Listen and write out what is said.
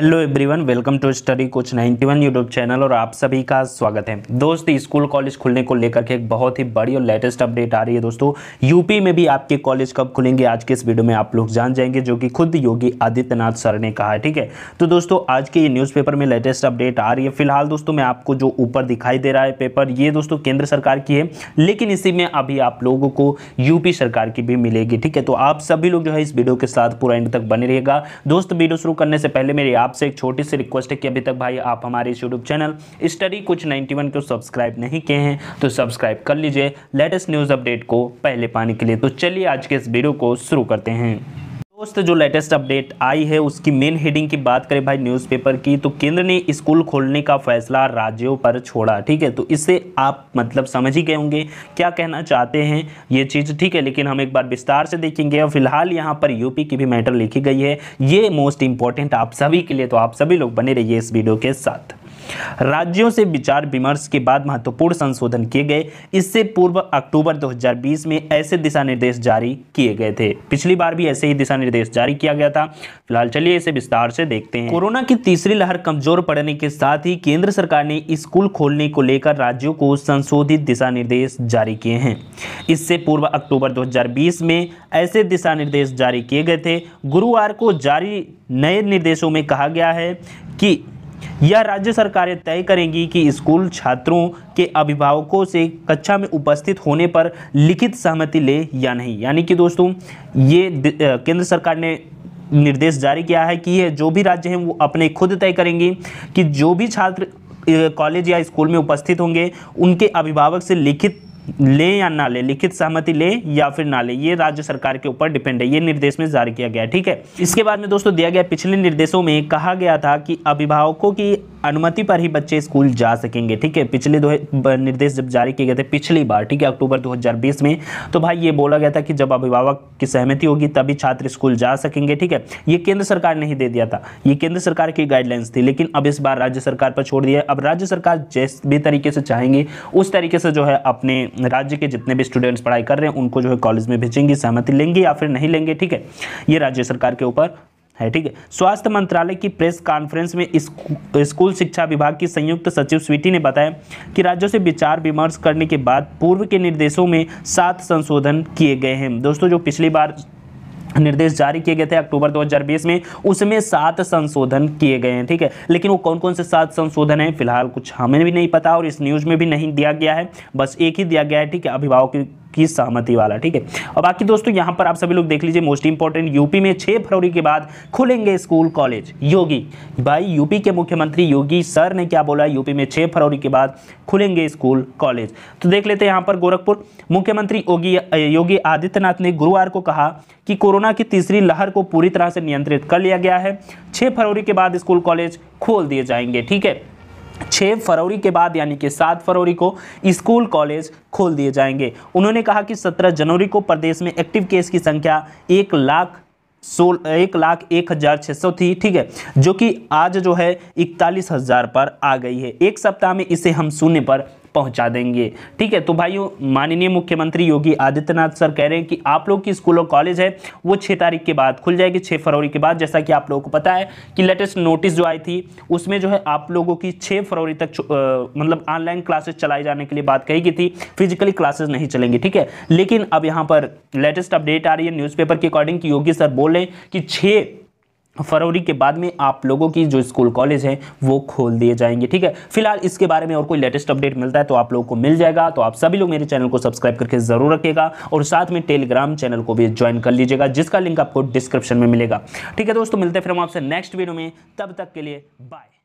hello everyone welcome to study coach 91 YouTube channel और आप सभी का स्वागत है दोस्त स्कूल कॉलेज खुलने को लेकर के एक बहुत ही बड़ी और लेटेस्ट अपडेट आ रही है दोस्तों यूपी में भी आपके कॉलेज कब खुलेंगे आज के इस वीडियो में आप लोग जान जाएंगे जो कि खुद योगी आदित्यनाथ सर ने कहा है ठीक है तो दोस्तों आज के ये न्यूज़पेपर में लेटेस्ट अपडेट आ रही है फिलहाल दोस्तों मैं आपको जो ऊपर दिखाई दे रहा है पेपर ये दोस्तों केंद्र सरकार की है लेकिन इसी में अभी आप लोगों को यूपी सरकार की भी मिलेगी ठीक है तो आप सभी लोग जो है इस वीडियो के साथ पूरा एंड तक बने रहेगा दोस्त वीडियो शुरू करने से पहले मेरे आप आपसे एक छोटी सी रिक्वेस्ट है कि अभी तक भाई आप हमारे इस यूट्यूब चैनल स्टडी कुछ 91 को सब्सक्राइब नहीं किए हैं तो सब्सक्राइब कर लीजिए लेटेस्ट न्यूज़ अपडेट को पहले पाने के लिए तो चलिए आज के इस वीडियो को शुरू करते हैं दोस्त जो लेटेस्ट अपडेट आई है उसकी मेन हेडिंग की बात करें भाई न्यूज़पेपर की तो केंद्र ने स्कूल खोलने का फैसला राज्यों पर छोड़ा ठीक है तो इससे आप मतलब समझ ही गए होंगे क्या कहना चाहते हैं ये चीज़ ठीक है लेकिन हम एक बार विस्तार से देखेंगे और फिलहाल यहाँ पर यूपी की भी मैटर लिखी गई है ये मोस्ट इंपॉर्टेंट आप सभी के लिए तो आप सभी लोग बने रहिए इस वीडियो के साथ राज्यों से विचार विमर्श के बाद महत्वपूर्ण संशोधन किए गए इससे पूर्व अक्टूबर 2020 में ऐसे दिशा निर्देश जारी किए गए थे पिछली बार भी ऐसे ही दिशा निर्देश जारी किया गया था फिलहाल चलिए इसे विस्तार से देखते हैं कोरोना की तीसरी लहर कमजोर पड़ने के साथ ही केंद्र सरकार ने स्कूल खोलने को लेकर राज्यों को संशोधित दिशा निर्देश जारी किए हैं इससे पूर्व अक्टूबर दो में ऐसे दिशा निर्देश जारी किए गए थे गुरुवार को जारी नए निर्देशों में कहा गया है कि यह राज्य सरकारें तय करेंगी कि स्कूल छात्रों के अभिभावकों से कक्षा में उपस्थित होने पर लिखित सहमति ले या नहीं यानी कि दोस्तों ये केंद्र सरकार ने निर्देश जारी किया है कि ये जो भी राज्य हैं वो अपने खुद तय करेंगे कि जो भी छात्र कॉलेज या स्कूल में उपस्थित होंगे उनके अभिभावक से लिखित ले या ना ले लिखित सहमति ले या फिर ना ले ये राज्य सरकार के ऊपर डिपेंड है ये निर्देश में जारी किया गया ठीक है इसके बाद में दोस्तों दिया गया पिछले निर्देशों में कहा गया था कि अभिभावकों की अनुमति पर ही बच्चे स्कूल जा सकेंगे ठीक है पिछले दो निर्देश जब जारी किए गए थे पिछली बार ठीक है अक्टूबर 2020 में तो भाई ये बोला गया था कि जब अभिभावक की सहमति होगी तभी छात्र स्कूल जा सकेंगे ठीक है ये केंद्र सरकार ने ही दे दिया था ये केंद्र सरकार की गाइडलाइंस थी लेकिन अब इस बार राज्य सरकार पर छोड़ दिया अब राज्य सरकार जिस भी तरीके से चाहेंगी उस तरीके से जो है अपने राज्य के जितने भी स्टूडेंट्स पढ़ाई कर रहे हैं उनको जो है कॉलेज में भेजेंगी सहमति लेंगी या फिर नहीं लेंगे ठीक है ये राज्य सरकार के ऊपर है ठीक है स्वास्थ्य मंत्रालय की प्रेस कॉन्फ्रेंस में स्कूल शिक्षा विभाग की संयुक्त सचिव स्वीटी ने बताया कि राज्यों से विचार विमर्श करने के बाद पूर्व के निर्देशों में सात संशोधन किए गए हैं दोस्तों जो पिछली बार निर्देश जारी किए गए थे अक्टूबर 2020 में उसमें सात संशोधन किए गए हैं ठीक है लेकिन वो कौन कौन से सात संशोधन हैं फिलहाल कुछ हमें भी नहीं पता और इस न्यूज़ में भी नहीं दिया गया है बस एक ही दिया गया है ठीक है अभिभावक की सहमति वाला ठीक है और बाकी दोस्तों यहाँ पर आप सभी लोग देख लीजिए मोस्ट इंपॉर्टेंट यूपी में 6 फरवरी के बाद खुलेंगे स्कूल कॉलेज योगी भाई यूपी के मुख्यमंत्री योगी सर ने क्या बोला यूपी में 6 फरवरी के बाद खुलेंगे स्कूल कॉलेज तो देख लेते हैं यहाँ पर गोरखपुर मुख्यमंत्री योगी योगी आदित्यनाथ ने गुरुवार को कहा कि कोरोना की तीसरी लहर को पूरी तरह से नियंत्रित कर लिया गया है छह फरवरी के बाद स्कूल कॉलेज खोल दिए जाएंगे ठीक है छः फरवरी के बाद यानी कि सात फरवरी को स्कूल कॉलेज खोल दिए जाएंगे उन्होंने कहा कि सत्रह जनवरी को प्रदेश में एक्टिव केस की संख्या एक लाख सोल एक लाख एक हज़ार छः सौ थी ठीक है जो कि आज जो है इकतालीस हज़ार पर आ गई है एक सप्ताह में इसे हम शून्य पर पहुंचा देंगे ठीक है तो भाइयों माननीय मुख्यमंत्री योगी आदित्यनाथ सर कह रहे हैं कि आप लोग की स्कूल और कॉलेज है वो छः तारीख के बाद खुल जाएगी छः फरवरी के बाद जैसा कि आप लोगों को पता है कि लेटेस्ट नोटिस जो आई थी उसमें जो है आप लोगों की छः फरवरी तक मतलब ऑनलाइन क्लासेस चलाए जाने के लिए बात कही गई थी फिजिकली क्लासेस नहीं चलेंगी ठीक है लेकिन अब यहाँ पर लेटेस्ट अपडेट आ रही है न्यूज़पेपर के अकॉर्डिंग कि योगी सर बोल रहे हैं कि छः फरवरी के बाद में आप लोगों की जो स्कूल कॉलेज हैं वो खोल दिए जाएंगे ठीक है फिलहाल इसके बारे में और कोई लेटेस्ट अपडेट मिलता है तो आप लोगों को मिल जाएगा तो आप सभी लोग मेरे चैनल को सब्सक्राइब करके ज़रूर रखिएगा और साथ में टेलीग्राम चैनल को भी ज्वाइन कर लीजिएगा जिसका लिंक आपको डिस्क्रिप्शन में मिलेगा ठीक है दोस्तों मिलते हैं फिर हम आपसे नेक्स्ट वीडियो में तब तक के लिए बाय